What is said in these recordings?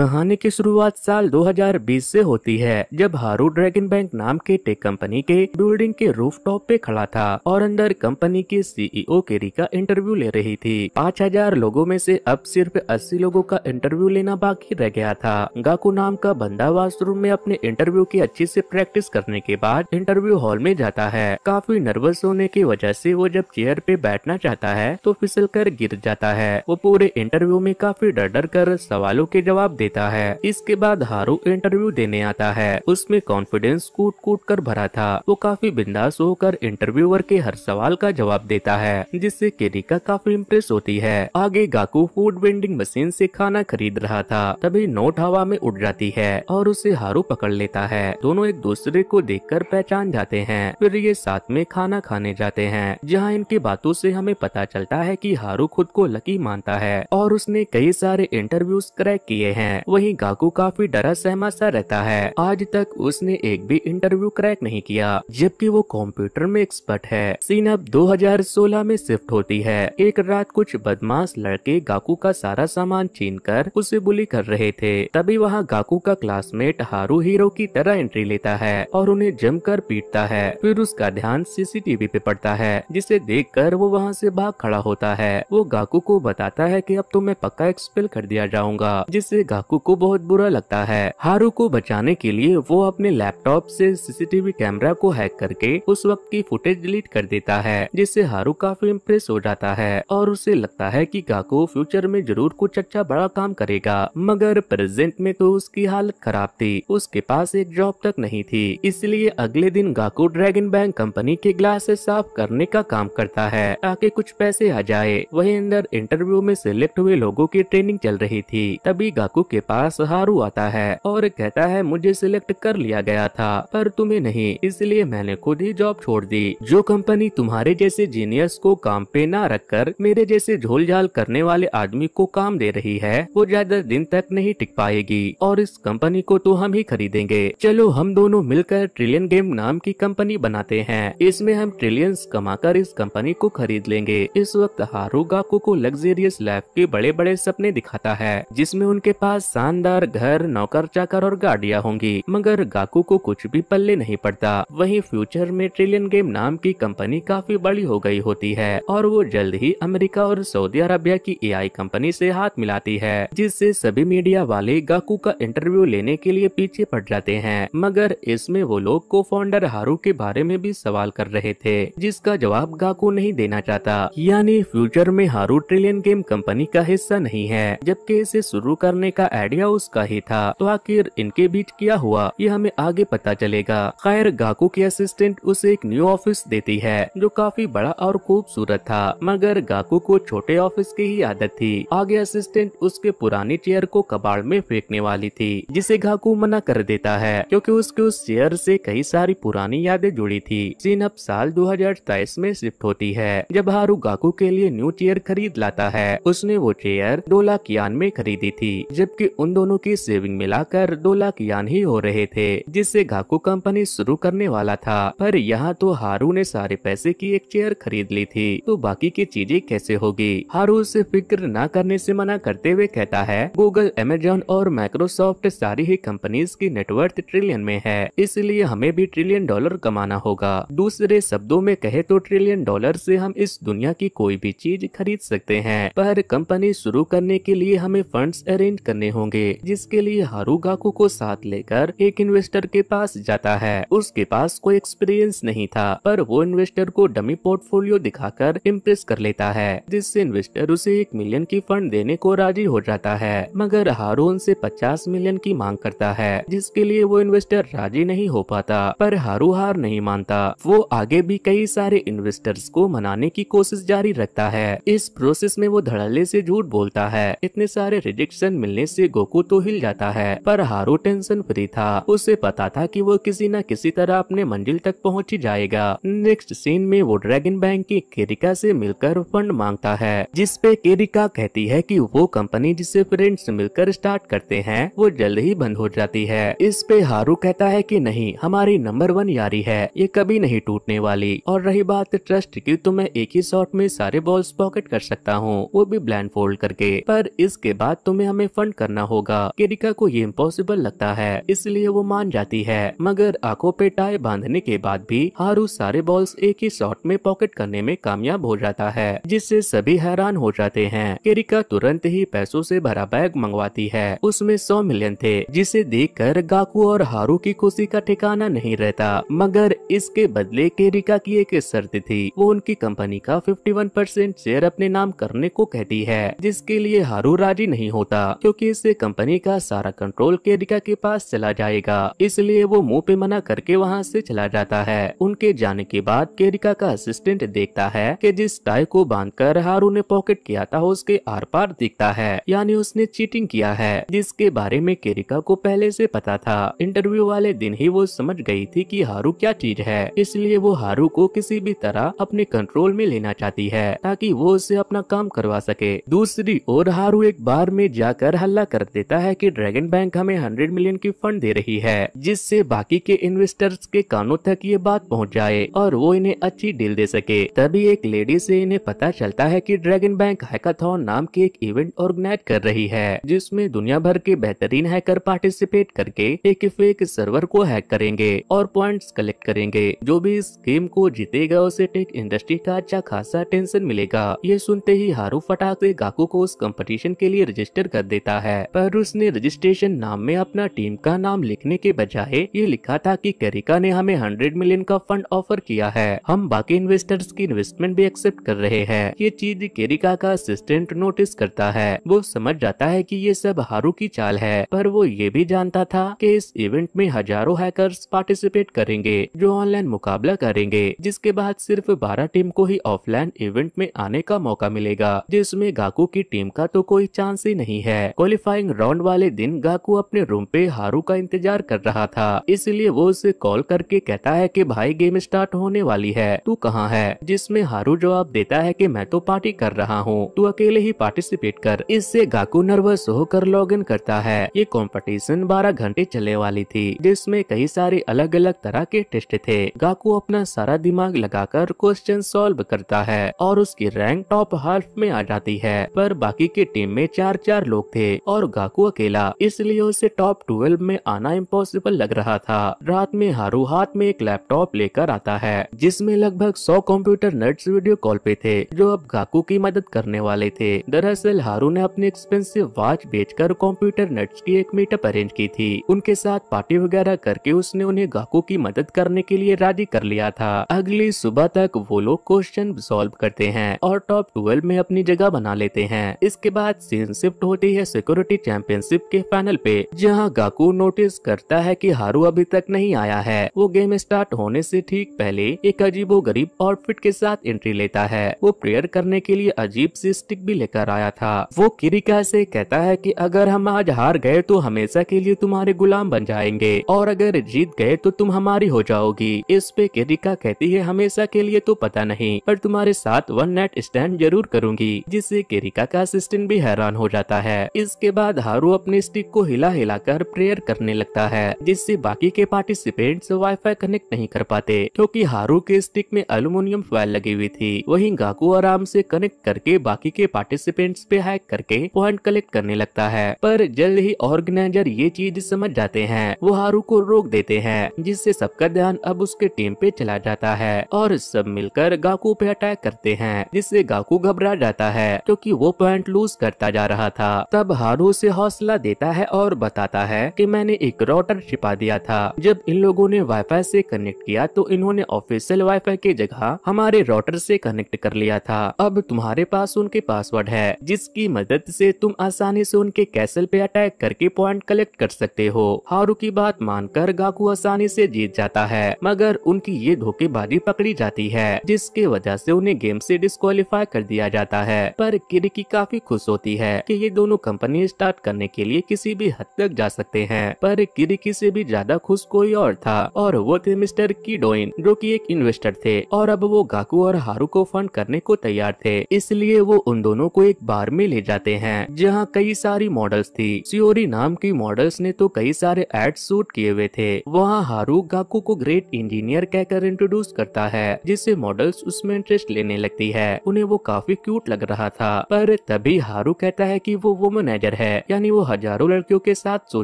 कहानी की शुरुआत साल 2020 से होती है जब हारू ड्रैगन बैंक नाम के टेक कंपनी के बिल्डिंग के रूफटॉप पे खड़ा था और अंदर कंपनी के सीईओ e केरी का इंटरव्यू ले रही थी 5000 लोगों में से अब सिर्फ 80 लोगों का इंटरव्यू लेना बाकी रह गया था गाकू नाम का बंदा वाशरूम में अपने इंटरव्यू की अच्छी ऐसी प्रैक्टिस करने के बाद इंटरव्यू हॉल में जाता है काफी नर्वस होने की वजह ऐसी वो जब चेयर पे बैठना चाहता है तो फिसल कर गिर जाता है वो पूरे इंटरव्यू में काफी डर डर कर सवालों के जवाब दे देता है इसके बाद हारू इंटरव्यू देने आता है उसमें कॉन्फिडेंस कूट कूट कर भरा था वो काफी बिंदास होकर इंटरव्यूअर के हर सवाल का जवाब देता है जिससे केरिका काफी इम्प्रेस होती है आगे गाकू फूड वेंडिंग मशीन से खाना खरीद रहा था तभी नोट हवा में उड़ जाती है और उसे हारू पकड़ लेता है दोनों एक दूसरे को कर पहचान जाते हैं फिर ये साथ में खाना खाने जाते हैं जहाँ इनकी बातों से हमें पता चलता है की हारू खुद को लकी मानता है और उसने कई सारे इंटरव्यूज क्रैक किए हैं हैं वहीं गाकू काफी डरा सहमा सा रहता है आज तक उसने एक भी इंटरव्यू क्रैक नहीं किया जबकि वो कंप्यूटर में एक्सपर्ट है अब 2016 में शिफ्ट होती है एक रात कुछ बदमाश लड़के गाकू का सारा सामान छीन कर उसे बुली कर रहे थे तभी वहाँ गाकू का क्लासमेट हारू हीरो की तरह एंट्री लेता है और उन्हें जमकर पीटता है फिर उसका ध्यान सीसीटीवी पे पड़ता है जिसे देख वो वहाँ ऐसी भाग खड़ा होता है वो गाकू को बताता है की अब तो मैं पक्का एक्सपेल कर दिया जाऊंगा जिससे चाकू को बहुत बुरा लगता है हारू को बचाने के लिए वो अपने लैपटॉप से सीसीटीवी कैमरा को हैक करके उस वक्त की फुटेज डिलीट कर देता है जिससे हारू काफी इम्प्रेस हो जाता है और उसे लगता है कि गाको फ्यूचर में जरूर कुछ अच्छा बड़ा काम करेगा मगर प्रेजेंट में तो उसकी हालत खराब थी उसके पास एक जॉब तक नहीं थी इसलिए अगले दिन गाकू ड्रैगन बैंक कंपनी के ग्लासेस साफ करने का काम करता है ताकि कुछ पैसे आ जाए वही अंदर इंटरव्यू में सिलेक्ट हुए लोगों की ट्रेनिंग चल रही थी तभी गाकू के पास हारू आता है और कहता है मुझे सिलेक्ट कर लिया गया था पर तुम्हें नहीं इसलिए मैंने खुद ही जॉब छोड़ दी जो कंपनी तुम्हारे जैसे जीनियस को काम पे ना रखकर मेरे जैसे झोल झाल करने वाले आदमी को काम दे रही है वो ज्यादा दिन तक नहीं टिक पाएगी और इस कंपनी को तो हम ही खरीदेंगे चलो हम दोनों मिलकर ट्रिलियन गेम नाम की कंपनी बनाते हैं इसमें हम ट्रिलियंस कमाकर इस कंपनी को खरीद लेंगे इस वक्त हारू गाको को लग्जेरियस लाइफ के बड़े बड़े सपने दिखाता है जिसमे उनके पास पास शानदार घर नौकर चाकर और गाड़िया होंगी मगर गाकू को कुछ भी पल्ले नहीं पड़ता वही फ्यूचर में ट्रिलियन गेम नाम की कंपनी काफी बड़ी हो गई होती है और वो जल्द ही अमेरिका और सऊदी अरबिया की एआई कंपनी से हाथ मिलाती है जिससे सभी मीडिया वाले गाकू का इंटरव्यू लेने के लिए पीछे पड़ जाते हैं मगर इसमें वो लोग को फाउंडर हारू के बारे में भी सवाल कर रहे थे जिसका जवाब गाकू नहीं देना चाहता यानी फ्यूचर में हारू ट्रिलियन गेम कंपनी का हिस्सा नहीं है जबकि इसे शुरू करने का आइडिया उसका ही था तो आखिर इनके बीच क्या हुआ ये हमें आगे पता चलेगा खैर गाकू की असिस्टेंट उसे एक न्यू ऑफिस देती है जो काफी बड़ा और खूबसूरत था मगर गाकू को छोटे ऑफिस की ही आदत थी आगे असिस्टेंट उसके पुराने चेयर को कबाड़ में फेंकने वाली थी जिसे गाकू मना कर देता है क्योंकि उसके उस चेयर से कई सारी पुरानी यादें जुड़ी थी सीन अब साल 2023 में शिफ्ट होती है जब हारू गाकू के लिए न्यू चेयर खरीद लाता है उसने वो चेयर दो लाख यान में खरीदी थी जबकि जबकि उन दोनों की सेविंग मिलाकर दो लाख यान ही हो रहे थे जिससे घाकू कंपनी शुरू करने वाला था पर यहाँ तो हारू ने सारे पैसे की एक चेयर खरीद ली थी तो बाकी की चीजें कैसे होगी हारू उसे फिक्र न करने से मना करते हुए कहता है गूगल अमेजोन और माइक्रोसॉफ्ट सारी ही कंपनीज की नेटवर्थ ट्रिलियन में है इसलिए हमें भी ट्रिलियन डॉलर कमाना होगा दूसरे शब्दों में कहे तो ट्रिलियन डॉलर से हम इस दुनिया की कोई भी चीज खरीद सकते हैं पर कंपनी शुरू करने के लिए हमें फंड्स अरेंज करने होंगे जिसके लिए हारू गाकू को साथ लेकर एक इन्वेस्टर के पास जाता है उसके पास कोई एक्सपीरियंस नहीं था पर वो इन्वेस्टर को डमी पोर्टफोलियो दिखाकर इम्प्रेस कर लेता है जिससे इन्वेस्टर उसे एक मिलियन की फंड देने को राजी हो जाता है मगर हारू उनसे पचास मिलियन की मांग करता है जिसके लिए वो इन्वेस्टर राजी नहीं हो पाता पर हारू हार नहीं मानता वो आगे भी कई सारे इन्वेस्टर्स को मनाने की कोशिश जारी रखता है इस प्रोसेस में वो धड़ल्ले से झूठ बोलता है इतने सारे रिजेक्शन मिलने से से गोकू तो हिल जाता है पर हारू टेंशन फ्री था उसे पता था कि वो किसी न किसी तरह अपने मंजिल तक पहुंच ही जाएगा नेक्स्ट सीन में वो ड्रैगन बैंक की केरिका से मिलकर फंड मांगता है जिसपे केरिका कहती है कि वो कंपनी जिसे फ्रेंड्स मिलकर स्टार्ट करते हैं वो जल्द ही बंद हो जाती है इस पे हारू कहता है कि नहीं हमारी नंबर वन यारी है ये कभी नहीं टूटने वाली और रही बात ट्रस्ट की तो मैं एक ही शॉट में सारे बॉल्स पॉकेट कर सकता हूँ वो भी ब्लैंड फोल्ड करके पर इसके बाद तुम्हें हमें फंड करना करना होगा केरिका को ये इम्पोसिबल लगता है इसलिए वो मान जाती है मगर आंखों पे टाई बांधने के बाद भी हारू सारे बॉल्स एक ही शॉट में पॉकेट करने में कामयाब हो जाता है जिससे सभी हैरान हो जाते हैं केरिका तुरंत ही पैसों से भरा बैग मंगवाती है उसमें सौ मिलियन थे जिसे देख कर गाकू और हारू की खुशी का ठिकाना नहीं रहता मगर इसके बदले केरिका की एक शर्त थी वो उनकी कंपनी का वन परसेंट शेयर अपने नाम करने को कहती है जिसके लिए हारू राजी नहीं होता क्योंकि तरीके से कंपनी का सारा कंट्रोल केरिका के पास चला जाएगा इसलिए वो मुंह पे मना करके वहाँ से चला जाता है उनके जाने के बाद केरिका का असिस्टेंट देखता है कि जिस टाई को बांध कर हारू ने पॉकेट किया था उसके आर पार दिखता है यानी उसने चीटिंग किया है जिसके बारे में केरिका को पहले से पता था इंटरव्यू वाले दिन ही वो समझ गयी थी की हारू क्या चीज है इसलिए वो हारू को किसी भी तरह अपने कंट्रोल में लेना चाहती है ताकि वो उसे अपना काम करवा सके दूसरी ओर हारू एक बार में जाकर हल्ला फैसला कर देता है कि ड्रैगन बैंक हमें 100 मिलियन की फंड दे रही है जिससे बाकी के इन्वेस्टर्स के कानों तक ये बात पहुंच जाए और वो इन्हें अच्छी डील दे सके तभी एक लेडी से इन्हें पता चलता है कि ड्रैगन बैंक हैकाथॉन नाम के एक इवेंट ऑर्गेनाइज कर रही है जिसमे दुनिया भर के बेहतरीन हैकर पार्टिसिपेट करके एक फेक सर्वर को हैक करेंगे और प्वाइंट कलेक्ट करेंगे जो भी इस गेम को जीतेगा उसे टेक इंडस्ट्री का अच्छा खासा टेंशन मिलेगा ये सुनते ही हारू फटाक गाकू को उस कंपटीशन के लिए रजिस्टर कर देता है है पर उसने रजिस्ट्रेशन नाम में अपना टीम का नाम लिखने के बजाय ये लिखा था कि करिका ने हमें 100 मिलियन का फंड ऑफर किया है हम बाकी इन्वेस्टर्स की इन्वेस्टमेंट भी एक्सेप्ट कर रहे हैं ये चीज केरिका का असिस्टेंट नोटिस करता है वो समझ जाता है की ये सब हारू की चाल है पर वो ये भी जानता था की इस इवेंट में हजारों हैकर पार्टिसिपेट करेंगे जो ऑनलाइन मुकाबला करेंगे जिसके बाद सिर्फ बारह टीम को ही ऑफलाइन इवेंट में आने का मौका मिलेगा जिसमे गाकू की टीम का तो कोई चांस ही नहीं है क्वालिफ क्वालिफाइंग राउंड वाले दिन गाकू अपने रूम पे हारू का इंतजार कर रहा था इसलिए वो उसे कॉल करके कहता है कि भाई गेम स्टार्ट होने वाली है तू कहाँ है जिसमें हारू जवाब देता है कि मैं तो पार्टी कर रहा हूँ तू अकेले ही पार्टिसिपेट कर इससे गाकू नर्वस होकर लॉग इन करता है ये कॉम्पिटिशन बारह घंटे चलने वाली थी जिसमे कई सारे अलग अलग तरह के टेस्ट थे गाकू अपना सारा दिमाग लगाकर क्वेश्चन सॉल्व करता है और उसकी रैंक टॉप हाफ में आ जाती है पर बाकी के टीम में चार चार लोग थे और गाकू अकेला इसलिए उसे टॉप ट्वेल्व में आना इम्पोसिबल लग रहा था रात में हारू हाथ में एक लैपटॉप लेकर आता है जिसमें लगभग सौ कंप्यूटर नट्स वीडियो कॉल पे थे जो अब गाकू की मदद करने वाले थे दरअसल हारू ने अपने एक्सपेंसिव वॉच बेचकर कंप्यूटर नट्स की एक मीटअप अरेंज की थी उनके साथ पार्टी वगैरह करके उसने उन्हें गाकू की मदद करने के लिए राजी कर लिया था अगली सुबह तक वो लोग क्वेश्चन सोल्व करते हैं और टॉप ट्वेल्व में अपनी जगह बना लेते हैं इसके बाद सीन शिफ्ट होती है सिक्योरिटी सिक्योरिटी चैंपियनशिप के फाइनल पे जहां गाकू नोटिस करता है कि हारू अभी तक नहीं आया है वो गेम स्टार्ट होने से ठीक पहले एक अजीबो गरीब आउटफिट के साथ एंट्री लेता है वो प्रेयर करने के लिए अजीब सी स्टिक भी लेकर आया था वो किरिका से कहता है कि अगर हम आज हार गए तो हमेशा के लिए तुम्हारे गुलाम बन जाएंगे और अगर जीत गए तो तुम हमारी हो जाओगी इस पे किरिका कहती है हमेशा के लिए तो पता नहीं पर तुम्हारे साथ वन नाइट स्टैंड जरूर करूंगी जिससे किरिका का असिस्टेंट भी हैरान हो जाता है इसके बाद हारू अपने स्टिक को हिला हिलाकर प्रेयर करने लगता है जिससे बाकी के पार्टिसिपेंट्स वाईफाई कनेक्ट नहीं कर पाते क्योंकि हारू के स्टिक में एल्यूमिनियम फॉल लगी हुई थी वहीं गाकू आराम से कनेक्ट करके बाकी के पार्टिसिपेंट्स पे हैक करके पॉइंट कलेक्ट करने लगता है पर जल्द ही ऑर्गेनाइजर ये चीज समझ जाते हैं वो हारू को रोक देते हैं जिससे सबका ध्यान अब उसके टीम पे चला जाता है और सब मिलकर गाकू पे अटैक करते हैं जिससे गाकू घबरा जाता है क्योंकि वो पॉइंट लूज करता जा रहा था तब हारू झाड़ू से हौसला देता है और बताता है कि मैंने एक राउटर छिपा दिया था जब इन लोगों ने वाईफाई से कनेक्ट किया तो इन्होंने ऑफिशियल वाईफाई की जगह हमारे राउटर से कनेक्ट कर लिया था अब तुम्हारे पास उनके पासवर्ड है जिसकी मदद से तुम आसानी से उनके कैसल पे अटैक करके पॉइंट कलेक्ट कर सकते हो हारू की बात मानकर गाकू आसानी से जीत जाता है मगर उनकी ये धोखेबाजी पकड़ी जाती है जिसके वजह से उन्हें गेम से डिस्कालीफाई कर दिया जाता है पर किरिकी काफी खुश होती है कि ये दोनों कंपनी जर्नी स्टार्ट करने के लिए किसी भी हद तक जा सकते हैं पर किरिकी से भी ज्यादा खुश कोई और था और वो थे मिस्टर कीडोइन जो कि एक इन्वेस्टर थे और अब वो गाकू और हारू को फंड करने को तैयार थे इसलिए वो उन दोनों को एक बार में ले जाते हैं जहाँ कई सारी मॉडल्स थी सियोरी नाम की मॉडल्स ने तो कई सारे एड शूट किए हुए थे वहाँ हारू गाकू को ग्रेट इंजीनियर कहकर इंट्रोड्यूस करता है जिससे मॉडल्स उसमें इंटरेस्ट लेने लगती है उन्हें वो काफी क्यूट लग रहा था पर तभी हारू कहता है की वो वुमेनाइजर टीचर है यानी वो हजारों लड़कियों के साथ सो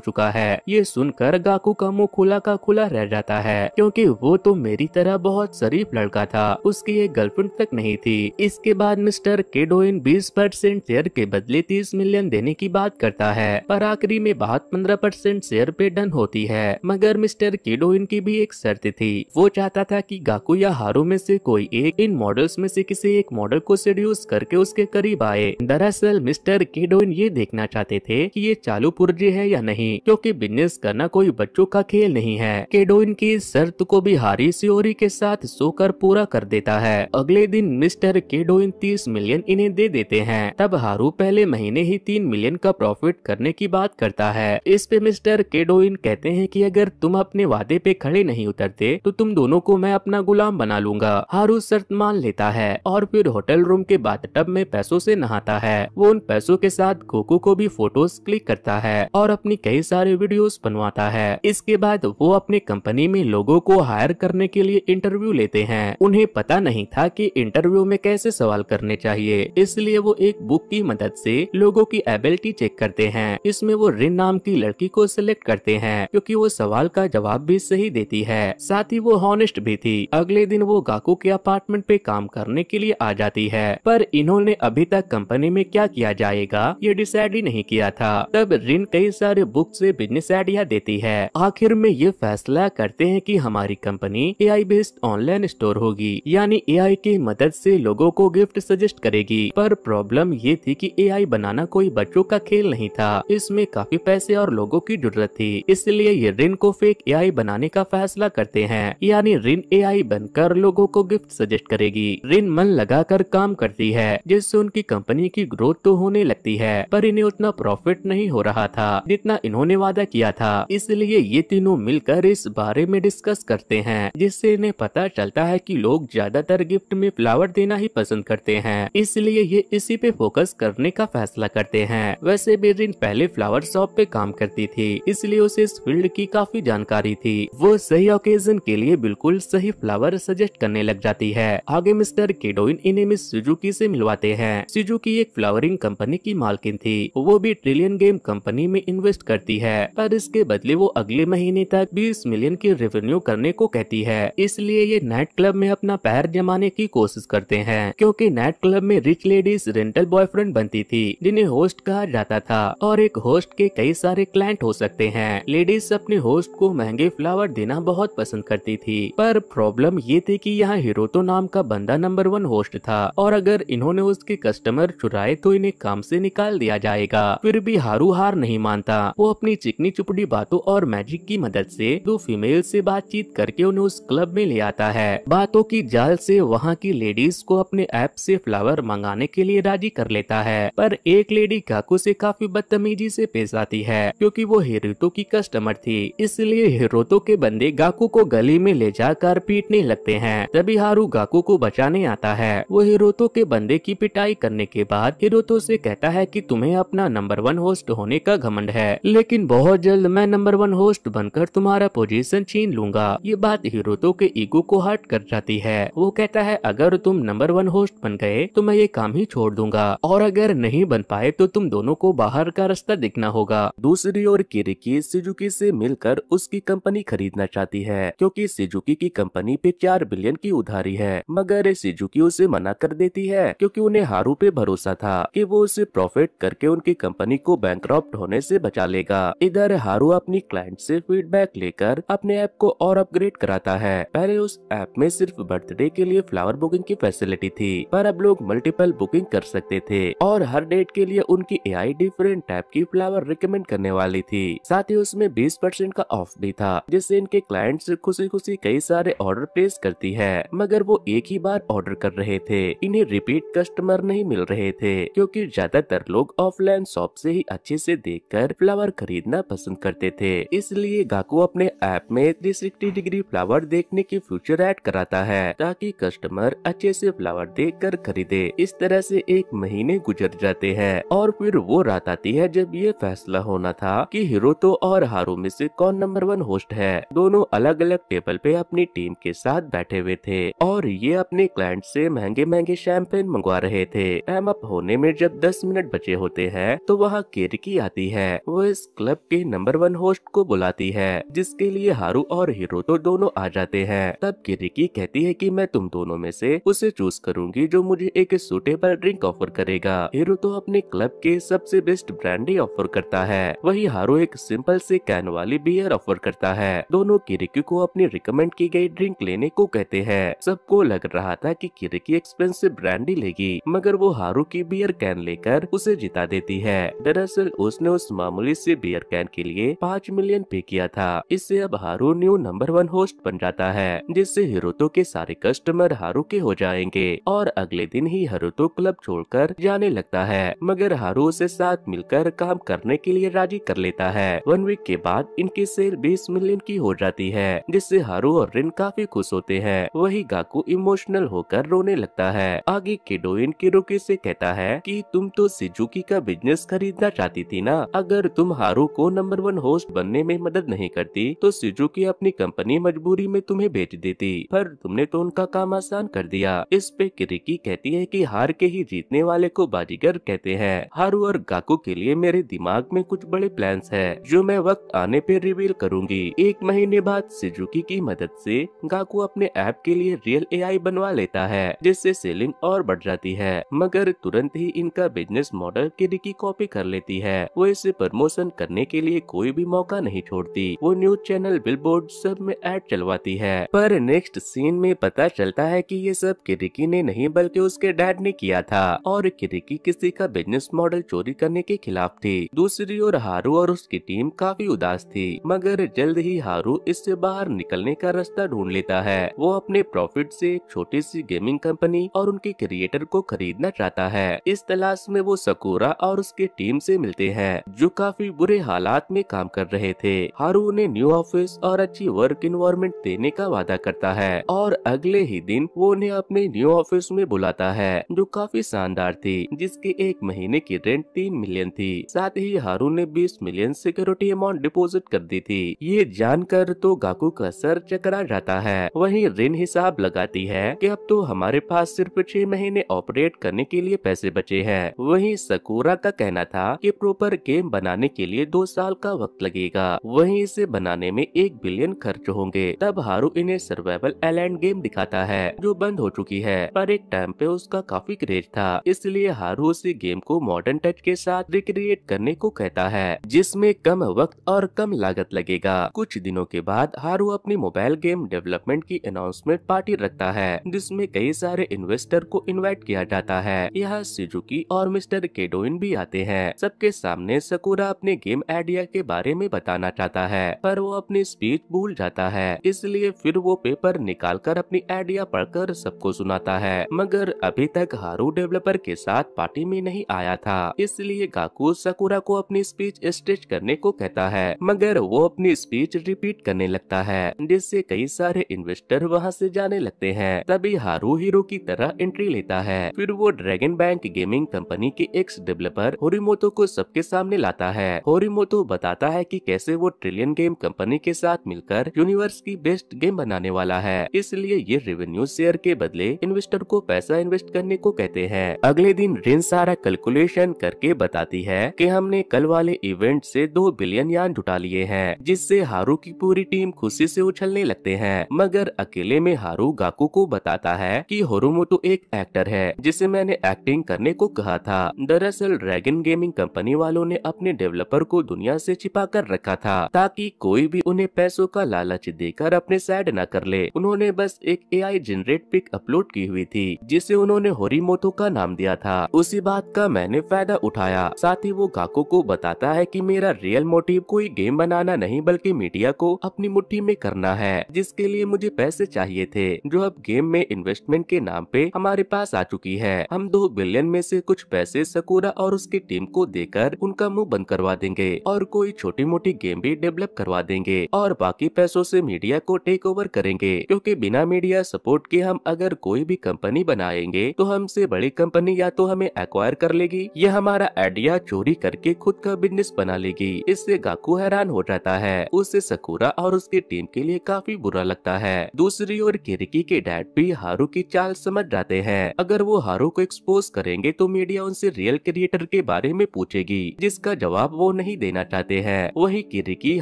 चुका है ये सुनकर गाकू का मुंह खुला का खुला रह जाता है क्योंकि वो तो मेरी तरह बहुत शरीफ लड़का था उसकी एक गर्लफ्रेंड तक नहीं थी इसके बाद मिस्टर केडोइन बीस परसेंट शेयर के बदले तीस मिलियन देने की बात करता है पर आखिरी में बात पंद्रह परसेंट शेयर पे डन होती है मगर मिस्टर केडोइन की भी एक शर्त थी वो चाहता था की गाकू या हारो में ऐसी कोई एक इन मॉडल्स में ऐसी किसी एक मॉडल को सड्यूस करके उसके करीब आए दरअसल मिस्टर केडोइन ये देखना चाहते थे कि ये चालू पुर्जे है या नहीं क्योंकि बिजनेस करना कोई बच्चों का खेल नहीं है केडोइन की शर्त को भी हारी सियोरी के साथ सोकर पूरा कर देता है अगले दिन मिस्टर केडोइन तीस मिलियन इन्हें दे देते हैं तब हारू पहले महीने ही तीन मिलियन का प्रॉफिट करने की बात करता है इस पे मिस्टर केडोइन कहते हैं की अगर तुम अपने वादे पे खड़े नहीं उतरते तो तुम दोनों को मैं अपना गुलाम बना लूंगा हारू शर्त मान लेता है और फिर होटल रूम के बाथटब में पैसों से नहाता है वो उन पैसों के साथ कोको को भी सारी फोटोज क्लिक करता है और अपनी कई सारे वीडियोस बनवाता है इसके बाद वो अपने कंपनी में लोगों को हायर करने के लिए इंटरव्यू लेते हैं उन्हें पता नहीं था कि इंटरव्यू में कैसे सवाल करने चाहिए इसलिए वो एक बुक की मदद से लोगों की एबिलिटी चेक करते हैं इसमें वो रिन नाम की लड़की को सिलेक्ट करते हैं क्योंकि वो सवाल का जवाब भी सही देती है साथ ही वो हॉनेस्ट भी थी अगले दिन वो गाकू के अपार्टमेंट पे काम करने के लिए आ जाती है पर इन्होंने अभी तक कंपनी में क्या किया जाएगा ये डिसाइड ही नहीं नहीं किया था तब रिन कई सारे बुक से बिजनेस आइडिया देती है आखिर में ये फैसला करते हैं कि हमारी company A I based online store होगी यानी ए आई की मदद से लोगों को गिफ्ट सजेस्ट करेगी पर प्रॉब्लम ये थी कि ए आई बनाना कोई बच्चों का खेल नहीं था इसमें काफी पैसे और लोगों की जरूरत थी इसलिए ये रिन को फेक ए बनाने का फैसला करते हैं यानी रिन ए बनकर लोगो को गिफ्ट सजेस्ट करेगी रिन मन कर काम करती है जिससे उनकी कंपनी की ग्रोथ तो होने लगती है पर इन्हें उतना उतना प्रॉफिट नहीं हो रहा था जितना इन्होंने वादा किया था इसलिए ये तीनों मिलकर इस बारे में डिस्कस करते हैं जिससे इन्हें पता चलता है कि लोग ज्यादातर गिफ्ट में फ्लावर देना ही पसंद करते हैं इसलिए ये इसी पे फोकस करने का फैसला करते हैं वैसे बेरिन पहले फ्लावर शॉप पे काम करती थी इसलिए उसे इस फील्ड की काफी जानकारी थी वो सही ओकेजन के लिए बिल्कुल सही फ्लावर सजेस्ट करने लग जाती है आगे मिस्टर केडोइन इन्हें मिस सुजुकी से मिलवाते हैं सुजुकी एक फ्लावरिंग कंपनी की मालकिन थी वो भी ट्रिलियन गेम कंपनी में इन्वेस्ट करती है पर इसके बदले वो अगले महीने तक 20 मिलियन की रेवेन्यू करने को कहती है इसलिए ये नाइट क्लब में अपना पैर जमाने की कोशिश करते हैं क्योंकि नाइट क्लब में रिच लेडीज रेंटल बॉयफ्रेंड बनती थी जिन्हें होस्ट कहा जाता था और एक होस्ट के कई सारे क्लाइंट हो सकते हैं लेडीज अपने होस्ट को महंगे फ्लावर देना बहुत पसंद करती थी पर प्रॉब्लम ये थी की यहाँ हिरोतो नाम का बंदा नंबर वन होस्ट था और अगर इन्होंने उसके कस्टमर चुराए तो इन्हें काम से निकाल दिया जाएगा था फिर भी हारू हार नहीं मानता वो अपनी चिकनी चुपड़ी बातों और मैजिक की मदद से दो फीमेल से बातचीत करके उन्हें उस क्लब में ले आता है बातों की जाल से वहाँ की लेडीज को अपने ऐप से फ्लावर मंगाने के लिए राजी कर लेता है पर एक लेडी काकू से काफी बदतमीजी से पेश आती है क्योंकि वो हिरोतो की कस्टमर थी इसलिए हिरोतो के बंदे गाकू को गली में ले जाकर पीटने लगते हैं तभी हारू गाकू को बचाने आता है वो हिरोतो के बंदे की पिटाई करने के बाद हिरोतो से कहता है कि तुम्हें अपना अपना नंबर वन होस्ट होने का घमंड है लेकिन बहुत जल्द मैं नंबर वन होस्ट बनकर तुम्हारा पोजीशन छीन लूंगा ये बात हिरोतो के ईगो को हर्ट कर जाती है वो कहता है अगर तुम नंबर वन होस्ट बन गए तो मैं ये काम ही छोड़ दूंगा और अगर नहीं बन पाए तो तुम दोनों को बाहर का रास्ता दिखना होगा दूसरी ओर किरिकी सिजुकी से मिलकर उसकी कंपनी खरीदना चाहती है क्योंकि सिजुकी की कंपनी पे चार बिलियन की उधारी है मगर सिजुकी उसे मना कर देती है क्योंकि उन्हें हारू पे भरोसा था कि वो उसे प्रॉफिट करके उनकी कंपनी को बैंक होने से बचा लेगा इधर हारू अपनी क्लाइंट से फीडबैक लेकर अपने ऐप को और अपग्रेड कराता है पहले उस ऐप में सिर्फ बर्थडे के लिए फ्लावर बुकिंग की फैसिलिटी थी पर अब लोग मल्टीपल बुकिंग कर सकते थे और हर डेट के लिए उनकी ए डिफरेंट टाइप की फ्लावर रिकमेंड करने वाली थी साथ ही उसमें बीस परसेंट का ऑफ भी था जिससे इनके क्लाइंट खुशी खुशी कई सारे ऑर्डर प्लेस करती है मगर वो एक ही बार ऑर्डर कर रहे थे इन्हें रिपीट कस्टमर नहीं मिल रहे थे क्योंकि ज्यादातर लोग ऑफलाइन शॉप से ही अच्छे से देखकर फ्लावर खरीदना पसंद करते थे इसलिए गाकू अपने ऐप में 360 डिग्री फ्लावर देखने की फीचर ऐड कराता है ताकि कस्टमर अच्छे से फ्लावर देख कर खरीदे इस तरह से एक महीने गुजर जाते हैं और फिर वो रात आती है जब ये फैसला होना था कि तो और हारू में से कौन नंबर वन होस्ट है दोनों अलग अलग टेबल पे अपनी टीम के साथ बैठे हुए थे और ये अपने क्लाइंट से महंगे महंगे शैंपेन मंगवा रहे थे टाइम अप होने में जब 10 मिनट बचे होते हैं तो वहाँ केरकी आती है वो इस क्लब के नंबर वन होस्ट को बुलाती है जिसके लिए हारू और हीरो तो दोनों आ जाते हैं तब केरकी कहती है कि मैं तुम दोनों में से उसे चूज करूंगी जो मुझे एक सूटेबल ड्रिंक ऑफर करेगा हीरो तो अपने क्लब के सबसे बेस्ट ब्रांडी ऑफर करता है वही हारू एक सिंपल से कैन वाली बियर ऑफर करता है दोनों किरिकी को अपनी रिकमेंड की गई ड्रिंक लेने को कहते हैं सबको लग रहा था कि किरिकी एक्सपेंसिव ब्रांडी लेगी मगर वो हारू की बियर कैन लेकर उसे जिता देती है है दरअसल उसने उस मामूली से बियर कैन के लिए पाँच मिलियन पे किया था इससे अब हारू न्यू नंबर वन होस्ट बन जाता है जिससे हिरोतो के सारे कस्टमर हारू के हो जाएंगे और अगले दिन ही हरोतो क्लब छोड़कर जाने लगता है मगर हारू उसे साथ मिलकर काम करने के लिए राजी कर लेता है वन वीक के बाद इनकी सेल बीस मिलियन की हो जाती है जिससे हारू और रिन काफी खुश होते हैं वही गाकू इमोशनल होकर रोने लगता है आगे केडो के रोके ऐसी कहता है की तुम तो सिजुकी का बिजनेस बिजनेस खरीदना चाहती थी ना अगर तुम हारू को नंबर वन होस्ट बनने में मदद नहीं करती तो सिजुकी अपनी कंपनी मजबूरी में तुम्हें भेज देती पर तुमने तो उनका काम आसान कर दिया इस पे किरिकी कहती है कि हार के ही जीतने वाले को बाजीगर कहते हैं हारू और गाकू के लिए मेरे दिमाग में कुछ बड़े प्लान है जो मैं वक्त आने पे रिवील करूंगी एक महीने बाद सिजुकी की मदद ऐसी गाकू अपने ऐप के लिए रियल ए बनवा लेता है जिससे सेलिंग और बढ़ जाती है मगर तुरंत ही इनका बिजनेस मॉडल किरिकी को कॉपी कर लेती है वो इसे प्रमोशन करने के लिए कोई भी मौका नहीं छोड़ती वो न्यूज चैनल बिलबोर्ड सब में एड चलवाती है पर नेक्स्ट सीन में पता चलता है कि ये सब किरिकी ने नहीं बल्कि उसके डैड ने किया था और किरिकी किसी का बिजनेस मॉडल चोरी करने के खिलाफ थी दूसरी ओर हारू और उसकी टीम काफी उदास थी मगर जल्द ही हारू इससे बाहर निकलने का रास्ता ढूंढ लेता है वो अपने प्रॉफिट से एक छोटी सी गेमिंग कंपनी और उनके क्रिएटर को खरीदना चाहता है इस तलाश में वो सकुरा और उसके के टीम से मिलते हैं जो काफी बुरे हालात में काम कर रहे थे हारू उन्हें न्यू ऑफिस और अच्छी वर्क इन्वायरमेंट देने का वादा करता है और अगले ही दिन वो उन्हें अपने न्यू ऑफिस में बुलाता है जो काफी शानदार थी जिसके एक महीने की रेंट तीन मिलियन थी साथ ही हारू ने बीस मिलियन सिक्योरिटी अमाउंट डिपोजिट कर दी थी ये जानकर तो गाकू का सर चकरा जाता है वही रिन हिसाब लगाती है की अब तो हमारे पास सिर्फ छह महीने ऑपरेट करने के लिए पैसे बचे है वही सकूरा का कहना था कि प्रॉपर गेम बनाने के लिए दो साल का वक्त लगेगा वहीं इसे बनाने में एक बिलियन खर्च होंगे तब हारू इन्हें सर्वाइवल एलैंड गेम दिखाता है जो बंद हो चुकी है पर एक टाइम पे उसका काफी क्रेज था इसलिए हारू उसी गेम को मॉडर्न टच के साथ रिक्रिएट करने को कहता है जिसमे कम वक्त और कम लागत लगेगा कुछ दिनों के बाद हारू अपनी मोबाइल गेम डेवलपमेंट की अनाउंसमेंट पार्टी रखता है जिसमे कई सारे इन्वेस्टर को इन्वाइट किया जाता है यहाँ सिजुकी और मिस्टर केडोइन भी आते आते हैं सबके सामने सकुरा अपने गेम आइडिया के बारे में बताना चाहता है पर वो अपनी स्पीच भूल जाता है इसलिए फिर वो पेपर निकाल कर अपनी आइडिया पढ़कर सबको सुनाता है मगर अभी तक हारू डेवलपर के साथ पार्टी में नहीं आया था इसलिए गाकू सकुरा को अपनी स्पीच स्टेच करने को कहता है मगर वो अपनी स्पीच रिपीट करने लगता है जिससे कई सारे इन्वेस्टर वहाँ से जाने लगते हैं तभी हारू हीरो की तरह एंट्री लेता है फिर वो ड्रैगन बैंक गेमिंग कंपनी के एक्स डेवलपर होरिमोतो को सबके सामने लाता है होरिमोतो बताता है कि कैसे वो ट्रिलियन गेम कंपनी के साथ मिलकर यूनिवर्स की बेस्ट गेम बनाने वाला है इसलिए ये रेवेन्यू शेयर के बदले इन्वेस्टर को पैसा इन्वेस्ट करने को कहते हैं अगले दिन रिन सारा कैलकुलेशन करके बताती है की हमने कल वाले इवेंट ऐसी दो बिलियन यान जुटा लिए हैं जिससे हारू की पूरी टीम खुशी ऐसी उछलने लगते है मगर अकेले में हारू गाकू को बताता है की होरुमोटो एक एक्टर है जिसे मैंने एक्टिंग करने को कहा था दरअसल ड्रैगन ड्रैगन गेमिंग कंपनी वालों ने अपने डेवलपर को दुनिया से छिपा कर रखा था ताकि कोई भी उन्हें पैसों का लालच देकर अपने साइड न कर ले उन्होंने बस एक एआई जनरेट पिक अपलोड की हुई थी जिसे उन्होंने मोतो का नाम दिया था उसी बात का मैंने फायदा उठाया साथ ही वो गाको को बताता है की मेरा रियल मोटिव कोई गेम बनाना नहीं बल्कि मीडिया को अपनी मुठ्ठी में करना है जिसके लिए मुझे पैसे चाहिए थे जो अब गेम में इन्वेस्टमेंट के नाम पे हमारे पास आ चुकी है हम दो बिलियन में से कुछ पैसे सकुरा और उसके की टीम को देकर उनका मुंह बंद करवा देंगे और कोई छोटी मोटी गेम भी डेवलप करवा देंगे और बाकी पैसों से मीडिया को टेक ओवर करेंगे क्योंकि बिना मीडिया सपोर्ट के हम अगर कोई भी कंपनी बनाएंगे तो हमसे बड़ी कंपनी या तो हमें एक्वायर कर लेगी या हमारा आइडिया चोरी करके खुद का बिजनेस बना लेगी इससे गाकू हैरान हो जाता है उससे सकूरा और उसकी टीम के लिए काफी बुरा लगता है दूसरी ओर किरिकी के डैड भी हारू की चाल समझ जाते हैं अगर वो हारू को एक्सपोज करेंगे तो मीडिया उनसे रियल क्रिएटर के बारे में पूछेगी जिसका जवाब वो नहीं देना चाहते हैं वही किरिकी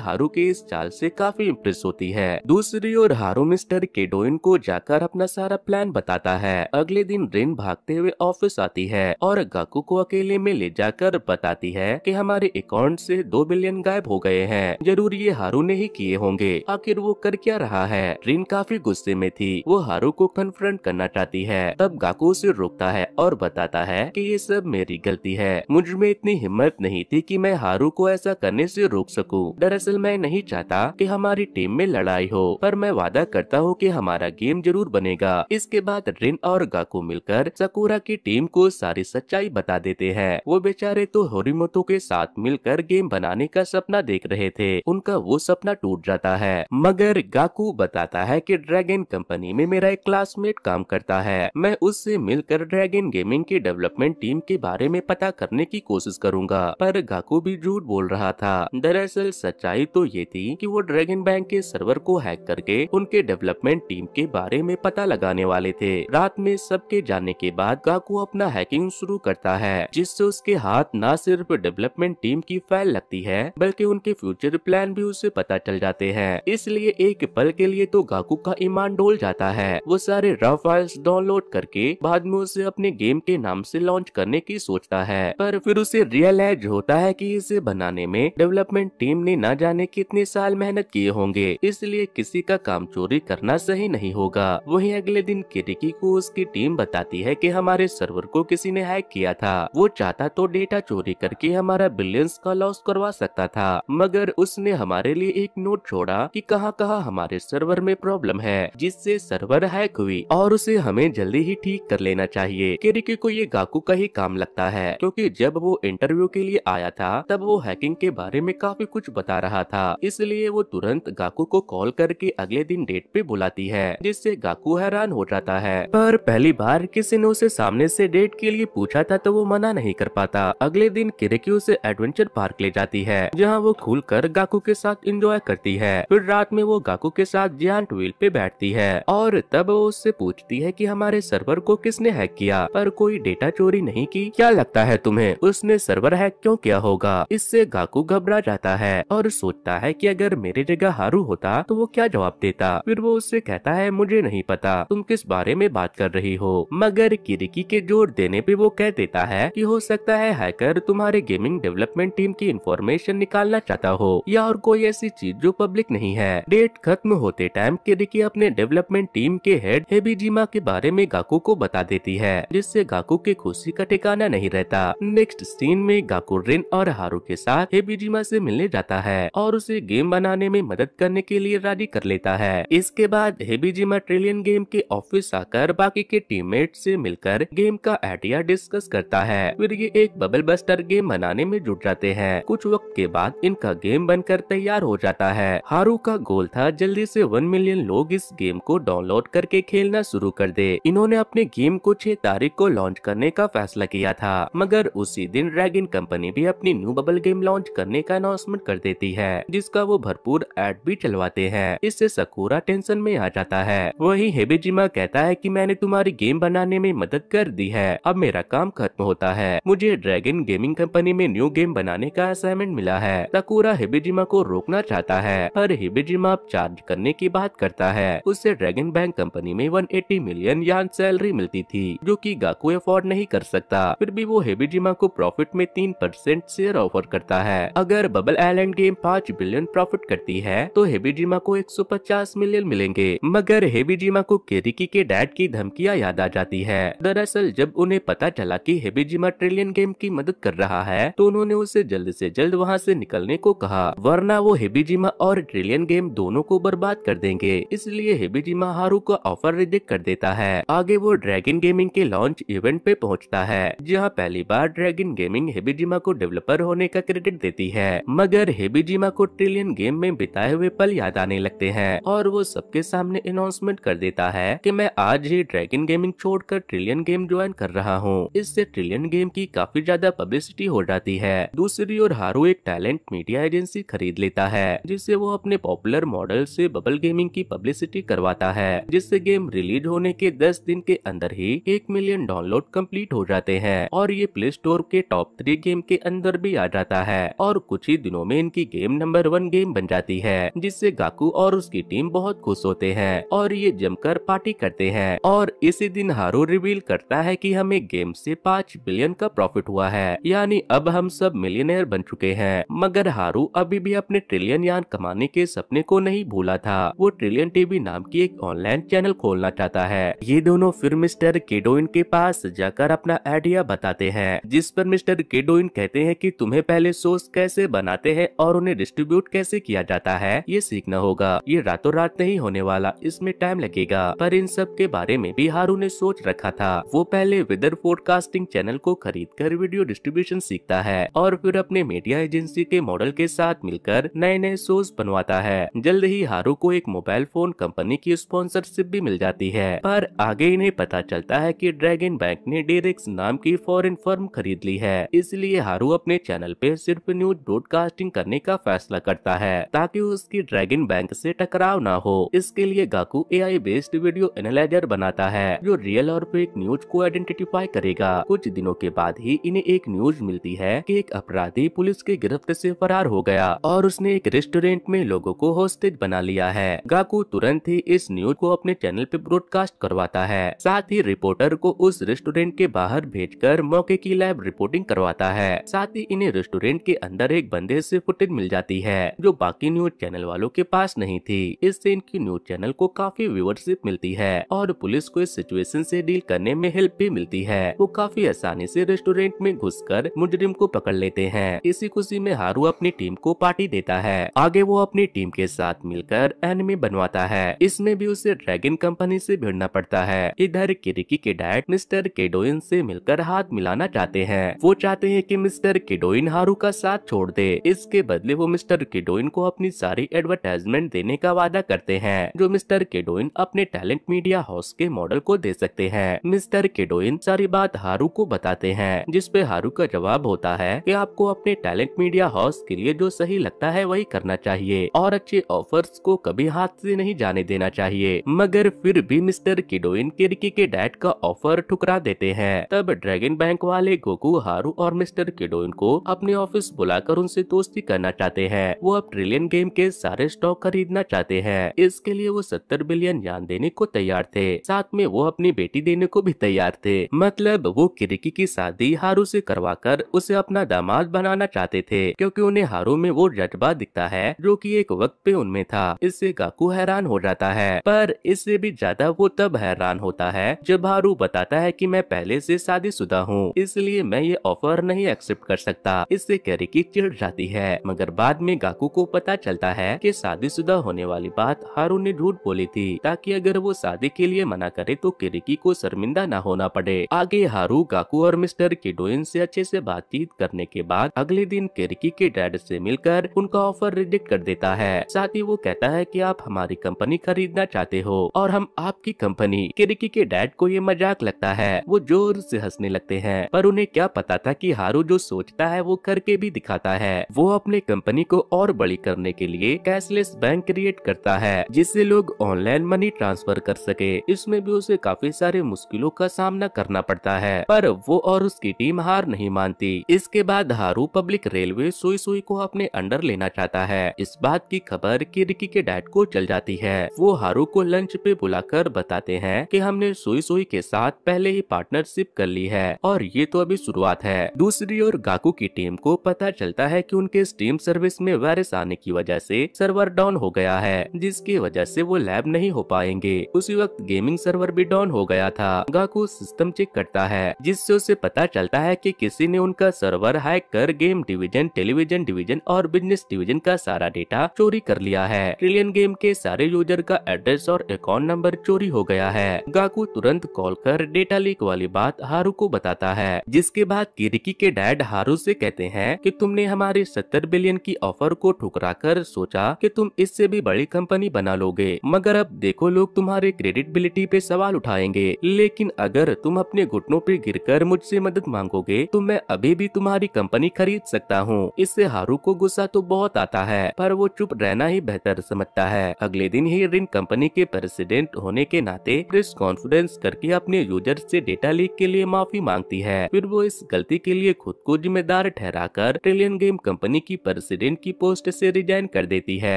हारू के इस चाल से काफी इम्प्रेस होती है दूसरी ओर हारू मिस्टर केडोइन को जाकर अपना सारा प्लान बताता है अगले दिन रिन भागते हुए ऑफिस आती है और गाकू को अकेले में ले जाकर बताती है की हमारे अकाउंट से दो बिलियन गायब हो गए हैं जरूर ये हारू ने ही किए होंगे आखिर वो कर क्या रहा है रिन काफी गुस्से में थी वो हारू को कन्फ्रंट करना चाहती है तब गाकू उसे रोकता है और बताता है कि ये सब मेरी गलती है मुझ में इतनी हिम्मत नहीं थी कि मैं हारू को ऐसा करने से रोक सकूं। दरअसल मैं नहीं चाहता कि हमारी टीम में लड़ाई हो पर मैं वादा करता हूँ कि हमारा गेम जरूर बनेगा इसके बाद रिन और गाकू मिलकर सकुरा की टीम को सारी सच्चाई बता देते हैं वो बेचारे तो होरीमोतो के साथ मिलकर गेम बनाने का सपना देख रहे थे उनका वो सपना टूट जाता है मगर गाकू बताता है की ड्रैगन कंपनी में मेरा एक क्लासमेट काम करता है मैं उससे मिलकर ड्रैगन गेमिंग की डेवलपमेंट टीम के बारे में पता करने करने की कोशिश करूंगा पर गाकू भी झूठ बोल रहा था दरअसल सच्चाई तो ये थी कि वो ड्रैगन बैंक के सर्वर को हैक करके उनके डेवलपमेंट टीम के बारे में पता लगाने वाले थे रात में सबके जाने के बाद गाकू अपना हैकिंग शुरू करता है जिससे उसके हाथ न सिर्फ डेवलपमेंट टीम की फाइल लगती है बल्कि उनके फ्यूचर प्लान भी उसे पता चल जाते हैं इसलिए एक पल के लिए तो गाकू का ईमान डोल जाता है वो सारे रफ फाइल्स डाउनलोड करके बाद में उसे अपने गेम के नाम से लॉन्च करने की सोचता है पर पर फिर उसे रियलाइज होता है कि इसे बनाने में डेवलपमेंट टीम ने न जाने कितने साल मेहनत किए होंगे इसलिए किसी का काम चोरी करना सही नहीं होगा वही अगले दिन केटिकी को उसकी टीम बताती है की हमारे सर्वर को किसी ने हैक किया था वो चाहता तो डेटा चोरी करके हमारा बिलियंस का लॉस करवा सकता था मगर उसने हमारे लिए एक नोट छोड़ा कि कहां कहां हमारे सर्वर में प्रॉब्लम है जिससे सर्वर हैक हुई और उसे हमें जल्दी ही ठीक कर लेना चाहिए केरिकी को ये गाकू का ही काम लगता है क्योंकि जब वो इंटरव्यू के लिए आया था तब वो हैकिंग के बारे में काफी कुछ बता रहा था इसलिए वो तुरंत गाकू को कॉल करके अगले दिन डेट पे बुलाती है जिससे गाकू हैरान हो जाता है पर पहली बार किसी ने उसे सामने से डेट के लिए पूछा था तो वो मना नहीं कर पाता अगले दिन किरेक्यू उसे एडवेंचर पार्क ले जाती है जहाँ वो खुल कर गाकू के साथ एंजॉय करती है फिर रात में वो गाकू के साथ जियांट व्हील पे बैठती है और तब वो उससे पूछती है की हमारे सर्वर को किसने हैक किया पर कोई डेटा चोरी नहीं की क्या लगता है तुम्हें में उसने सर्वर हैक क्यों किया होगा इससे गाकू घबरा जाता है और सोचता है कि अगर मेरी जगह हारू होता तो वो क्या जवाब देता फिर वो उससे कहता है मुझे नहीं पता तुम किस बारे में बात कर रही हो मगर किरिकी के जोर देने पे वो कह देता है कि हो सकता है हैकर तुम्हारे गेमिंग डेवलपमेंट टीम की इंफॉर्मेशन निकालना चाहता हो या और कोई ऐसी चीज जो पब्लिक नहीं है डेट खत्म होते टाइम किरिकी अपने डेवलपमेंट टीम के हेड हेबी के बारे में गाकू को बता देती है जिससे गाकू की खुशी का ठिकाना नहीं रहता नेक्स्ट सीन में रिन और हारू के साथ हेबीजिमा से मिलने जाता है और उसे गेम बनाने में मदद करने के लिए राजी कर लेता है इसके बाद हेबीजिमा ट्रिलियन गेम के ऑफिस आकर बाकी के टीम से मिलकर गेम का आइडिया डिस्कस करता है फिर ये एक बबल बस्टर गेम बनाने में जुट जाते हैं कुछ वक्त के बाद इनका गेम बनकर तैयार हो जाता है हारू का गोल था जल्दी से वन मिलियन लोग इस गेम को डाउनलोड करके खेलना शुरू कर दे इन्होंने अपने गेम को छह तारीख को लॉन्च करने का फैसला किया था मगर उसी दिन ड्रैगन कंपनी भी अपनी न्यू बबल गेम लॉन्च करने का अनाउंसमेंट कर देती है जिसका वो भरपूर एड भी चलवाते हैं इससे सकूरा टेंशन में आ जाता है वही हेबेजिमा कहता है की मैंने तुम्हारी गेम बनाने में मदद कर दी है अब मेरा काम खत्म होता है मुझे ड्रैगन गेमिंग कंपनी में न्यू गेम बनाने का असाइनमेंट मिला है सकूरा हेबेजिमा को रोकना चाहता है पर हेबेजिमा चार्ज करने की बात करता है उससे ड्रैगन बैंक कंपनी में 180 मिलियन यान सैलरी मिलती थी जो कि गाकू अफोर्ड नहीं कर सकता फिर भी वो हेबेजिमा को प्रॉफिट में तीन परसेंट शेयर ऑफर करता है अगर बबल आइलैंड गेम पाँच बिलियन प्रॉफिट करती है तो हेबीजीमा को पचास मिलियन मिलेंगे मगर हेबीजीमा को केरिकी के डैड की धमकियाँ याद आ जाती है दरअसल जब उन्हें पता चला हेबी हेबीजीमा ट्रिलियन गेम की मदद कर रहा है तो उन्होंने उसे जल्द ऐसी जल्द वहाँ ऐसी निकलने को कहा वरना वो हेबीजीमा और ट्रिलियन गेम दोनों को बर्बाद कर देंगे इसलिए हेबीजीमा हारू का ऑफर रिजेक्ट कर देता है आगे वो ड्रैगन गेमिंग के लॉन्च इवेंट पे पहुंचता है जहां पहली बार ड्रैगन गेमिंग हेबीजिमा को डेवलपर होने का क्रेडिट देती है मगर हेबीजिमा को ट्रिलियन गेम में बिताए हुए पल याद आने लगते हैं और वो सबके सामने अनाउंसमेंट कर देता है कि मैं आज ही ड्रैगन गेमिंग छोड़कर ट्रिलियन गेम ज्वाइन कर रहा हूँ इससे ट्रिलियन गेम की काफी ज्यादा पब्लिसिटी हो जाती है दूसरी ओर हारो एक टैलेंट मीडिया एजेंसी खरीद लेता है जिससे वो अपने पॉपुलर मॉडल ऐसी बबल गेमिंग की पब्लिसिटी करवाता है जिससे गेम रिलीज होने के दस दिन के अंदर ही एक मिलियन डाउनलोड कम्प्लीट हो जाते हैं और ये प्ले स्टोर स्टोर के टॉप थ्री गेम के अंदर भी आ जाता है और कुछ ही दिनों में इनकी गेम नंबर वन गेम बन जाती है जिससे गाकू और उसकी टीम बहुत खुश होते हैं और ये जमकर पार्टी करते हैं और इसी दिन हारू रिवील करता है कि हमें गेम से पाँच बिलियन का प्रॉफिट हुआ है यानी अब हम सब मिलियनियर बन चुके हैं मगर हारू अभी भी अपने ट्रिलियन यान कमाने के सपने को नहीं भूला था वो ट्रिलियन टीवी नाम की एक ऑनलाइन चैनल खोलना चाहता है ये दोनों फिर मिस्टर केडोइन के पास जाकर अपना आइडिया बताते हैं जिस जिस पर मिस्टर केडोइन कहते हैं कि तुम्हें पहले सोर्स कैसे बनाते हैं और उन्हें डिस्ट्रीब्यूट कैसे किया जाता है ये सीखना होगा ये रातों रात नहीं होने वाला इसमें टाइम लगेगा पर इन सब के बारे में भी हारू ने सोच रखा था वो पहले वेदर फोरकास्टिंग चैनल को खरीद कर वीडियो डिस्ट्रीब्यूशन सीखता है और फिर अपने मीडिया एजेंसी के मॉडल के साथ मिलकर नए नए सोर्स बनवाता है जल्द ही हारू को एक मोबाइल फोन कंपनी की स्पॉन्सरशिप भी मिल जाती है पर आगे इन्हें पता चलता है की ड्रैगन बैंक ने डेरिक्स नाम की फॉरन फर्म खरीद खरीद ली है इसलिए हारू अपने चैनल पे सिर्फ न्यूज ब्रॉडकास्टिंग करने का फैसला करता है ताकि उसकी ड्रैगन बैंक से टकराव ना हो इसके लिए Gaku AI based video analyser बनाता है जो रियल और फेक न्यूज को आइडेंटिफाई करेगा कुछ दिनों के बाद ही इन्हें एक न्यूज मिलती है की एक अपराधी पुलिस के गिरफ्त ऐसी फरार हो गया और उसने एक रेस्टोरेंट में लोगो को होस्टेज बना लिया है गाकू तुरंत ही इस न्यूज को अपने चैनल पे ब्रॉडकास्ट करवाता है साथ ही रिपोर्टर को उस रेस्टोरेंट के बाहर भेजकर मौके की लाइव लैब रिपोर्टिंग करवाता है साथ ही इन्हें रेस्टोरेंट के अंदर एक बंदे से फुटेज मिल जाती है जो बाकी न्यूज चैनल वालों के पास नहीं थी इससे इनकी न्यूज चैनल को काफी व्यूवरशिप मिलती है और पुलिस को इस सिचुएशन से डील करने में हेल्प भी मिलती है वो काफी आसानी से रेस्टोरेंट में कर मुजरिम को पकड़ लेते हैं इसी खुशी में हारू अपनी टीम को पार्टी देता है आगे वो अपनी टीम के साथ मिलकर एनिमी बनवाता है इसमें भी उसे ड्रैगन कंपनी से भिड़ना पड़ता है इधर किरिकी के डायरेक्ट मिस्टर केडोइन से मिलकर हाथ मिलाना चाहते हैं वो चाहते हैं कि मिस्टर किडोइन हारू का साथ छोड़ दे इसके बदले वो मिस्टर किडोइन को अपनी सारी एडवर्टाइजमेंट देने का वादा करते हैं जो मिस्टर किडोइन अपने टैलेंट मीडिया हाउस के मॉडल को दे सकते हैं मिस्टर किडोइन सारी बात हारू को बताते हैं जिसपे हारू का जवाब होता है की आपको अपने टैलेंट मीडिया हाउस के लिए जो सही लगता है वही करना चाहिए और अच्छे ऑफर्स को कभी हाथ ऐसी नहीं जाने देना चाहिए मगर फिर भी मिस्टर किडोइन किरकी के डैड का ऑफर ठुकरा देते हैं तब ड्रैगन बैंक वाले को गोकू हारू और मिस्टर किडोइन को अपने ऑफिस बुलाकर उनसे दोस्ती करना चाहते हैं वो अब ट्रिलियन गेम के सारे स्टॉक खरीदना चाहते हैं इसके लिए वो सत्तर बिलियन यान देने को तैयार थे साथ में वो अपनी बेटी देने को भी तैयार थे मतलब वो किरिकी की शादी हारू ऐसी करवा कर उसे अपना दामाद बनाना चाहते थे क्यूँकी उन्हें हारू में वो जज्बा दिखता है जो की एक वक्त पे उनमें था इससे काकू हैरान हो जाता है पर इससे भी ज्यादा वो तब हैरान होता है जब हारू बताता है कि मैं पहले से शादीशुदा हूँ इसलिए मैं ये ऑफर नहीं एक्सेप्ट कर सकता इससे कैरी की चिड़ जाती है मगर बाद में गाकू को पता चलता है कि शादीशुदा होने वाली बात हारू ने झूठ बोली थी ताकि अगर वो शादी के लिए मना करे तो केरिकी को शर्मिंदा न होना पड़े आगे हारू गाकू और मिस्टर किडोइन से अच्छे से बातचीत करने के बाद अगले दिन केरिकी के डैड से मिलकर उनका ऑफर रिजेक्ट कर देता है साथ ही वो कहता है कि आप हमारी कंपनी खरीदना चाहते हो और हम आपकी कंपनी केरिकी के डैड को ये मजाक लगता है वो जोर से हंसने लगते हैं पर उन्हें क्या पता था कि हारू जो सोचता है वो करके भी दिखाता है वो अपने कंपनी को और बड़ी करने के लिए कैशलेस बैंक क्रिएट करता है जिससे लोग ऑनलाइन मनी ट्रांसफर कर सके इसमें भी उसे काफी सारे मुश्किलों का सामना करना पड़ता है पर वो और उसकी टीम हार नहीं मानती इसके बाद हारू पब्लिक रेलवे सोई सोई को अपने अंडर लेना चाहता है इस बात की खबर की रिकी के डैड को चल जाती है वो हारू को लंच पे बुलाकर बताते हैं कि हमने सोई सोई के साथ पहले ही पार्टनरशिप कर ली है और ये तो अभी शुरुआत है दूसरी ओर गाकू की टीम को पता चलता है कि उनके स्टीम सर्विस में वायरस आने की वजह से सर्वर डाउन हो गया है जिसकी वजह से वो लैब नहीं हो पाएंगे उसी वक्त गेमिंग सर्वर भी डाउन हो गया था गाकू सिस्टम चेक करता है जिससे उसे पता चलता है कि किसी ने उनका सर्वर हैक कर गेम डिविजन टेलीविजन डिविजन और बिजनेस डिविजन का सारा डेटा चोरी कर लिया है ट्रिलियन गेम के सारे यूजर का एड्रेस और अकाउंट नंबर चोरी हो गया है गाकू तुरंत कॉल कर डेटा लीक वाली बात हारू को बताता है जिस इसके बाद किरिकी के डैड हारू से कहते हैं कि तुमने हमारे सत्तर बिलियन की ऑफर को ठुकरा कर सोचा कि तुम इससे भी बड़ी कंपनी बना लोगे मगर अब देखो लोग तुम्हारे क्रेडिटबिलिटी पे सवाल उठाएंगे लेकिन अगर तुम अपने घुटनों पे गिरकर मुझसे मदद मांगोगे तो मैं अभी भी तुम्हारी कंपनी खरीद सकता हूँ इससे हारू को गुस्सा तो बहुत आता है पर वो चुप रहना ही बेहतर समझता है अगले दिन ही रिन कंपनी के प्रेसिडेंट होने के नाते प्रेस कॉन्फ्रेंस करके अपने यूजर से डेटा लीक के लिए माफी मांगती है फिर वो इस गलती के लिए खुद को जिम्मेदार ठहराकर ट्रिलियन गेम कंपनी की प्रेसिडेंट की पोस्ट से रिजाइन कर देती है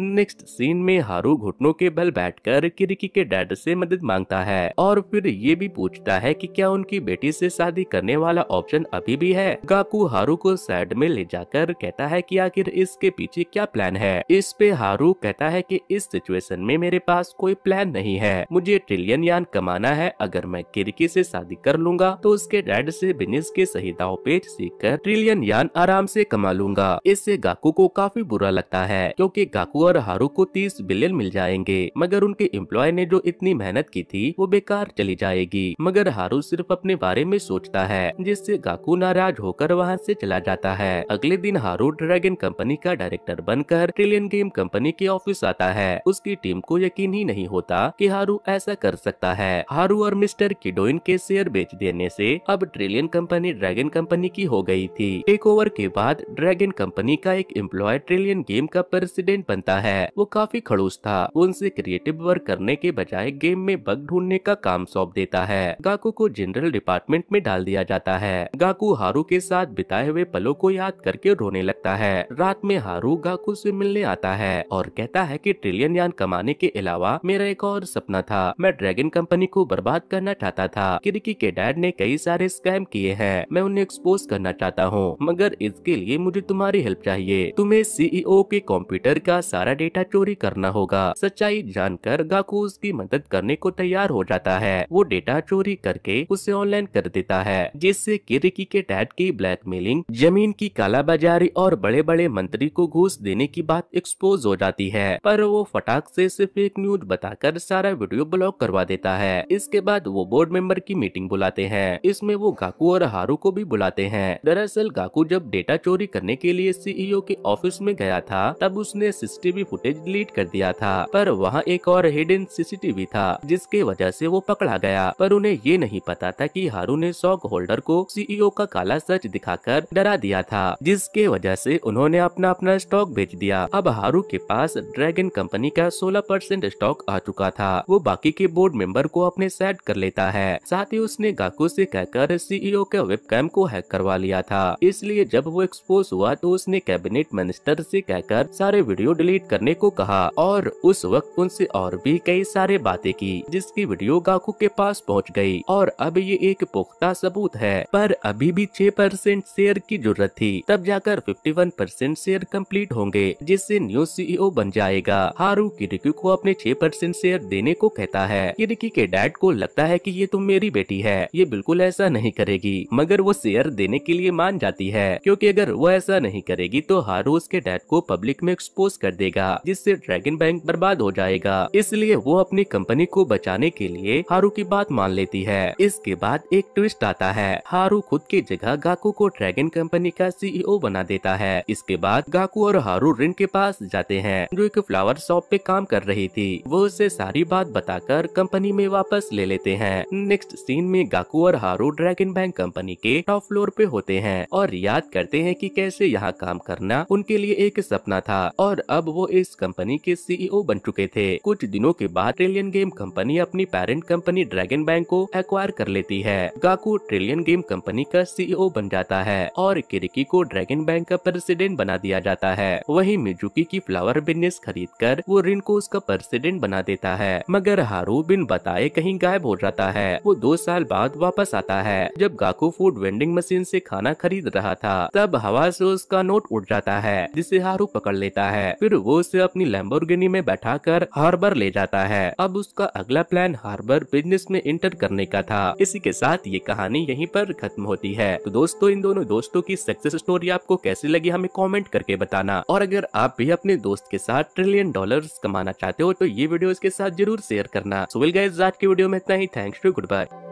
नेक्स्ट सीन में हारू घुटनों के बल बैठकर किरिकी के डैड से मदद मांगता है और फिर ये भी पूछता है कि क्या उनकी बेटी से शादी करने वाला ऑप्शन अभी भी है गाकू हारू को साइड में ले जाकर कहता है की आखिर इसके पीछे क्या प्लान है इस पे हारू कहता है की इस सिचुएशन में मेरे पास कोई प्लान नहीं है मुझे ट्रिलियन यान कमाना है अगर मैं किरकी से शादी कर लूंगा तो उसके डैड से बिजनेस इसके सही दाव पेज सीख कर ट्रिलियन यान आराम से कमा लूंगा इससे गाकू को काफी बुरा लगता है क्योंकि गाकू और हारू को तीस बिलियन मिल जाएंगे मगर उनके एम्प्लॉय ने जो इतनी मेहनत की थी वो बेकार चली जाएगी मगर हारू सिर्फ अपने बारे में सोचता है जिससे गाकू नाराज होकर वहाँ ऐसी चला जाता है अगले दिन हारू ड्रैगन कंपनी का डायरेक्टर बनकर ट्रिलियन गेम कंपनी के ऑफिस आता है उसकी टीम को यकीन ही नहीं होता कि हारू ऐसा कर सकता है हारू और मिस्टर किडोइन के शेयर बेच देने से अब Trillion company company Dragon company की हो गई थी टेक ओवर के बाद ड्रैगन कंपनी का एक एम्प्लॉय ट्रिलियन गेम का प्रेसिडेंट बनता है वो काफी खड़ूस था वो उनसे क्रिएटिव वर्क करने के बजाय गेम में बग ढूंढने का काम सौंप देता है गाकू को जनरल डिपार्टमेंट में डाल दिया जाता है गाकू हारू के साथ बिताए हुए पलों को याद करके रोने लगता है रात में हारू गाकू से मिलने आता है और कहता है कि ट्रिलियन यान कमाने के अलावा मेरा एक और सपना था मैं ड्रैगन कंपनी को बर्बाद करना चाहता था किरकी के डैड ने कई सारे स्कैम किए हैं है मैं उन्हें एक्सपोज करना चाहता हूँ मगर इसके लिए मुझे तुम्हारी हेल्प चाहिए तुम्हें सीईओ e के कंप्यूटर का सारा डेटा चोरी करना होगा सच्चाई जानकर गाकू उसकी मदद करने को तैयार हो जाता है वो डेटा चोरी करके उसे ऑनलाइन कर देता है जिससे किरिकी के डैड की ब्लैकमेलिंग जमीन की कालाबाजारी और बड़े बड़े मंत्री को घूस देने की बात एक्सपोज हो जाती है पर वो फटाक से सिर्फ एक न्यूज बताकर सारा वीडियो ब्लॉक करवा देता है इसके बाद वो बोर्ड मेंबर की मीटिंग बुलाते हैं इसमें वो गाकू और हारू को भी बुलाते हैं दरअसल गाकू जब डेटा चोरी करने के लिए सीईओ e के ऑफिस में गया था तब उसने सीसीटीवी फुटेज डिलीट कर दिया था पर वहाँ एक और हिडन सीसीटीवी था जिसके वजह से वो पकड़ा गया पर उन्हें ये नहीं पता था कि हारू ने सॉक होल्डर को सीईओ e का काला सच दिखाकर डरा दिया था जिसके वजह से उन्होंने अपना अपना स्टॉक बेच दिया अब हारू के पास ड्रैगन कंपनी का 16 परसेंट स्टॉक आ चुका था वो बाकी के बोर्ड मेंबर को अपने सेट कर लेता है साथ ही उसने गाकू से कहकर सीईओ e का वेबकैम को हैक करवा लिया था इसलिए जब वो एक्सपोज हुआ तो उसने कैबिनेट मिनिस्टर से कहकर सारे वीडियो डिलीट करने को कहा और उस वक्त उनसे और भी कई सारे बातें की जिसकी वीडियो गाकू के पास पहुंच गई और अब ये एक पुख्ता सबूत है पर अभी भी 6 परसेंट शेयर की जरूरत थी तब जाकर 51 परसेंट शेयर कम्प्लीट होंगे जिससे न्यू सी बन जाएगा हारू किरिकी को अपने छह परसेंट शेयर देने को कहता है किरिकी के डैड को लगता है की ये तुम तो मेरी बेटी है ये बिल्कुल ऐसा नहीं करेगी मगर वो शेयर देने के लिए मान जाती है क्योंकि अगर वो ऐसा नहीं करेगी तो हारू उसके डैड को पब्लिक में एक्सपोज कर देगा जिससे ड्रैगन बैंक बर्बाद हो जाएगा इसलिए वो अपनी कंपनी को बचाने के लिए हारू की बात मान लेती है इसके बाद एक ट्विस्ट आता है हारू खुद की जगह गाकू को ड्रैगन कंपनी का सीईओ बना देता है इसके बाद गाकू और हारू रिन के पास जाते हैं जो एक फ्लावर शॉप पे काम कर रही थी वो उसे सारी बात बताकर कंपनी में वापस ले लेते हैं नेक्स्ट सीन में गाकू और Haru Dragon bank company company के टॉप फ्लोर पे होते हैं और याद करते हैं कि कैसे यहाँ काम करना उनके लिए एक सपना था और अब वो इस कंपनी के सीईओ e बन चुके थे कुछ दिनों के बाद ट्रिलियन गेम कंपनी अपनी पेरेंट कंपनी ड्रैगन बैंक को एक्वायर कर लेती है गाकू ट्रिलियन गेम कंपनी का सीईओ e बन जाता है और किरिकी को ड्रैगन बैंक का प्रेसिडेंट बना दिया जाता है वही मिजुकी की फ्लावर बिजनेस खरीद कर वो रिन को उसका प्रेसिडेंट बना देता है मगर हारू बिन बताए कहीं गायब हो जाता है वो दो साल बाद वापस आता है जब गाकू फूड वेंडिंग मशीन से खाना खरीद रहा था तब हवा से उसका नोट उड़ जाता है जिसे हारू पकड़ लेता है फिर वो उसे अपनी लैम्बोर्गिनी में बैठा कर हार्बर ले जाता है अब उसका अगला प्लान हार्बर बिजनेस में इंटर करने का था इसी के साथ ये कहानी यही पर खत्म होती है तो दोस्तों इन दोनों दोस्तों की सक्सेस स्टोरी आपको कैसी लगी हमें कॉमेंट करके बताना और अगर आप भी अपने दोस्त के साथ ट्रिलियन डॉलर कमाना चाहते हो तो ये वीडियो इसके साथ जरूर शेयर करना सुविल विल आज की वीडियो में इतना ही थैंक्स टू गुड बाय